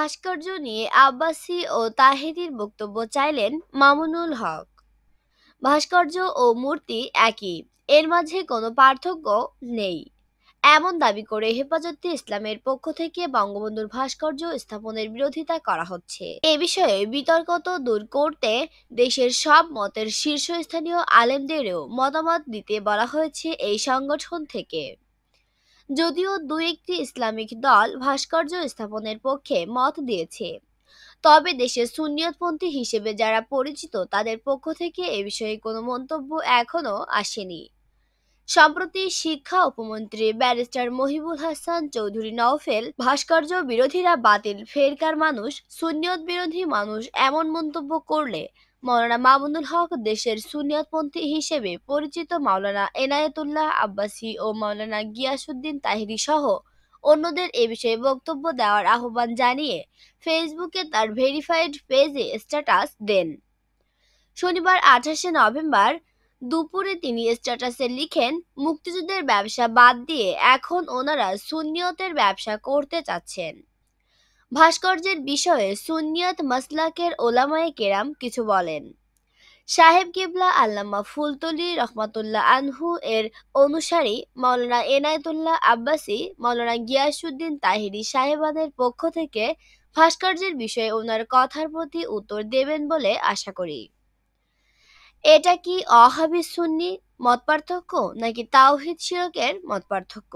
ভাস্কর্য নিয়ে আব্বাসি ও তাহিদির বক্তব্য চাইলেন মামুনুল হক ভাস্কর্য ও মূর্তি একই এর মাঝে কোনো পার্থক্য নেই এমন দাবি করে হেফাজতে ইসলামের পক্ষ থেকে বঙ্গবন্ধুর ভাস্কর্য স্থাপনের বিরোধিতা করা হচ্ছে এ বিষয়ে বিতর্ক তো দূর করতে দেশের সব মতের শীর্ষস্থানীয় আলেমদেরও মতামত দিতে বলা হয়েছে এই সংগঠন থেকে যদিও দু একটি ইসলামিক দল ভাস্কর্য স্থাপনের পক্ষে মত দিয়েছে তবে দেশের সুনিয়তপন্থী হিসেবে যারা পরিচিত তাদের পক্ষ থেকে এ বিষয়ে কোনো মন্তব্য এখনও আসেনি সম্প্রতি শিক্ষা উপমন্ত্রী ব্যারিস্টার মহিবুল হাসান চৌধুরী নওফেল ভাস্কর্য বিরোধীরা বাতিল ফেরকার মানুষ সুনিয়ত বিরোধী মানুষ এমন মন্তব্য করলে মৌলানা মামুনুল হক দেশের সুনিয়তপন্থী হিসেবে পরিচিত মাওলানা এনায়েতুল্লাহ আব্বাসী ও মাওলানা গিয়াসুদ্দিন তাহিরি সহ অন্যদের এ বিষয়ে বক্তব্য দেওয়ার আহ্বান জানিয়ে ফেসবুকে তার ভেরিফাইড পেজে স্ট্যাটাস দেন শনিবার আঠাশে নভেম্বর দুপুরে তিনি স্ট্যাটাসে লিখেন মুক্তিযুদ্ধের ব্যবসা বাদ দিয়ে এখন ওনারা সুনিয়তের ব্যবসা করতে চাচ্ছেন ভাস্কর্যের বিষয়ে সুনিয়ত মাসলাকের ওলামায়ে কেরাম কিছু বলেন সাহেব কিবলা আল্লামা ফুলতলি রহমাতুল্লাহ আনহু এর অনুসারী মৌলানা এনায়তুল্লাহ আব্বাসী মৌলানা গিয়াসুদ্দিন তাহিরি সাহেবাদের পক্ষ থেকে ভাস্কর্যের বিষয়ে ওনার কথার প্রতি উত্তর দেবেন বলে আশা করি এটা কি অহাবি সুন্নি মত পার্থক্য নাকি তাওহিদ শিরকের মত পার্থক্য